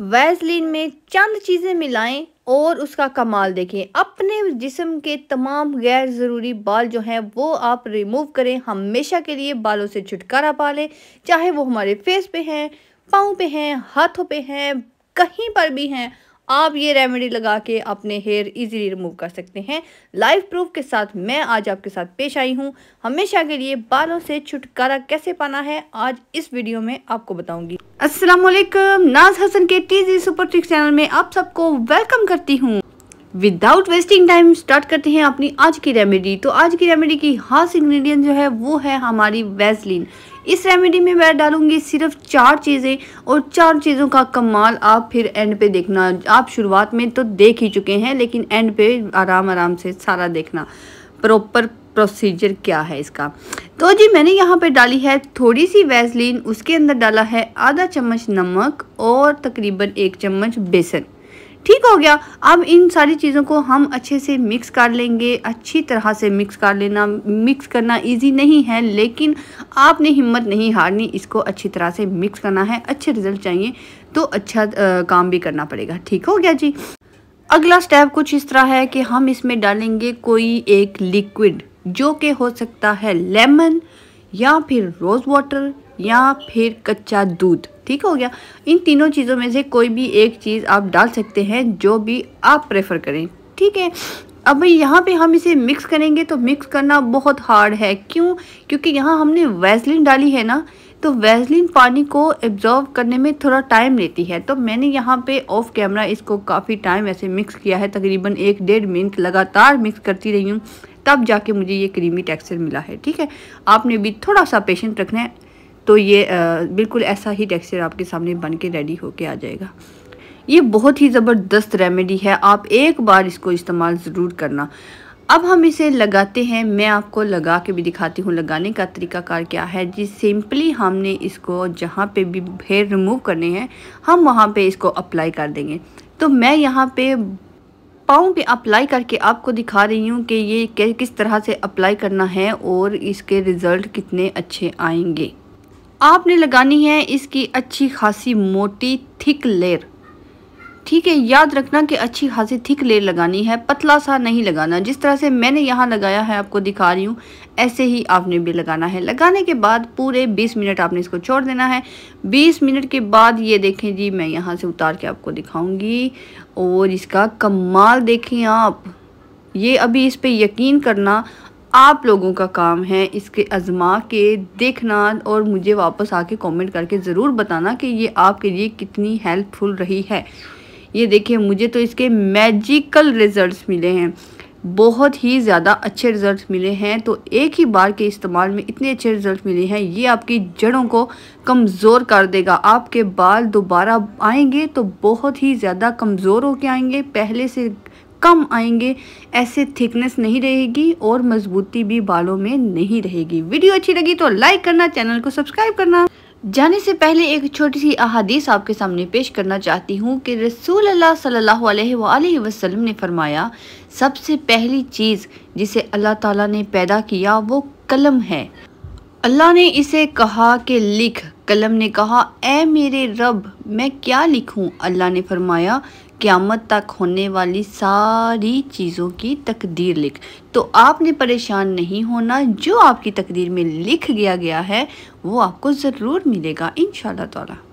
Vaseline में चंद चीज़ें मिलाएं और उसका कमाल देखें अपने जिसम के तमाम गैर ज़रूरी बाल जो हैं वो आप रिमूव करें हमेशा के लिए बालों से छुटकारा पा लें चाहे वो हमारे फेस पे हैं पाँव पे हैं हाथों पे हैं कहीं पर भी हैं आप ये रेमेडी लगा के अपने हेयर इजीली रिमूव कर सकते हैं लाइफ प्रूफ के साथ मैं आज आपके साथ पेश आई हूँ हमेशा के लिए बालों से छुटकारा कैसे पाना है आज इस वीडियो में आपको बताऊंगी असलम नाज हसन के टीजी सुपर ट्रिक चैनल में आप सबको वेलकम करती हूँ विदाउट वेस्टिंग टाइम स्टार्ट करते हैं अपनी आज की रेमेडी तो आज की रेमेडी की खास इंग्रेडिएंट जो है वो है हमारी वेजलिन इस रेमेडी में मैं डालूंगी सिर्फ चार चीज़ें और चार चीज़ों का कमाल आप फिर एंड पे देखना आप शुरुआत में तो देख ही चुके हैं लेकिन एंड पे आराम आराम से सारा देखना प्रॉपर प्रोसीजर क्या है इसका तो जी मैंने यहाँ पे डाली है थोड़ी सी वैसलीन उसके अंदर डाला है आधा चम्मच नमक और तकरीबन एक चम्मच बेसन ठीक हो गया अब इन सारी चीज़ों को हम अच्छे से मिक्स कर लेंगे अच्छी तरह से मिक्स कर लेना मिक्स करना इजी नहीं है लेकिन आपने हिम्मत नहीं हारनी इसको अच्छी तरह से मिक्स करना है अच्छे रिजल्ट चाहिए तो अच्छा आ, काम भी करना पड़ेगा ठीक हो गया जी अगला स्टेप कुछ इस तरह है कि हम इसमें डालेंगे कोई एक लिक्विड जो कि हो सकता है लेमन या फिर रोज़ वाटर या फिर कच्चा दूध ठीक हो गया इन तीनों चीज़ों में से कोई भी एक चीज़ आप डाल सकते हैं जो भी आप प्रेफर करें ठीक है अब यहाँ पे हम इसे मिक्स करेंगे तो मिक्स करना बहुत हार्ड है क्यों क्योंकि यहाँ हमने वैसलिन डाली है ना तो वैसलिन पानी को एब्जॉर्व करने में थोड़ा टाइम लेती है तो मैंने यहाँ पे ऑफ कैमरा इसको काफ़ी टाइम ऐसे मिक्स किया है तकरीबन एक डेढ़ मिनट लगातार मिक्स करती रही हूँ तब जाके मुझे ये क्रीमी टेक्सचर मिला है ठीक है आपने भी थोड़ा सा पेशेंट रखना है तो ये बिल्कुल ऐसा ही टेक्सचर आपके सामने बन के रेडी होके आ जाएगा ये बहुत ही ज़बरदस्त रेमेडी है आप एक बार इसको इस्तेमाल ज़रूर करना अब हम इसे लगाते हैं मैं आपको लगा के भी दिखाती हूँ लगाने का तरीका कार क्या है जी सिंपली हमने इसको जहाँ पे भी हेयर रिमूव करने हैं हम वहाँ पे इसको अप्लाई कर देंगे तो मैं यहाँ पे पाँव पे अप्लाई करके आपको दिखा रही हूँ कि ये किस तरह से अप्लाई करना है और इसके रिज़ल्ट कितने अच्छे आएंगे आपने लगानी है इसकी अच्छी खासी मोटी थिक लेयर ठीक है याद रखना कि अच्छी खासी थिक लेयर लगानी है पतला सा नहीं लगाना जिस तरह से मैंने यहाँ लगाया है आपको दिखा रही हूँ ऐसे ही आपने भी लगाना है लगाने के बाद पूरे 20 मिनट आपने इसको छोड़ देना है 20 मिनट के बाद ये देखें जी मैं यहाँ से उतार के आपको दिखाऊंगी और इसका कमाल देखें आप ये अभी इस पर यकीन करना आप लोगों का काम है इसके आजमा के देखना और मुझे वापस आके कमेंट करके ज़रूर बताना कि ये आपके लिए कितनी हेल्पफुल रही है ये देखिए मुझे तो इसके मैजिकल रिज़ल्ट्स मिले हैं बहुत ही ज़्यादा अच्छे रिज़ल्ट मिले हैं तो एक ही बार के इस्तेमाल में इतने अच्छे रिज़ल्ट मिले हैं ये आपकी जड़ों को कमज़ोर कर देगा आपके बाल दोबारा आएंगे तो बहुत ही ज़्यादा कमज़ोर होके आएंगे पहले से कम आएंगे ऐसे थिकनेस नहीं रहेगी और मजबूती भी बालों में नहीं रहेगी वीडियो अच्छी लगी तो लाइक करना चैनल को सब्सक्राइब करना जाने से पहले एक छोटी सी अहादीस आपके सामने पेश करना चाहती हूँ कि रसूल अल्लाह सल्लल्लाहु अलैहि वसल्लम ने फरमाया सबसे पहली चीज़ जिसे अल्लाह ताला ने पैदा किया वो कलम है अल्लाह ने इसे कहा कि लिख कलम ने कहा ए मेरे रब मैं क्या लिखूं? अल्लाह ने फरमाया क़्यामत तक होने वाली सारी चीज़ों की तकदीर लिख तो आपने परेशान नहीं होना जो आपकी तकदीर में लिख गया गया है वो आपको ज़रूर मिलेगा इन शाह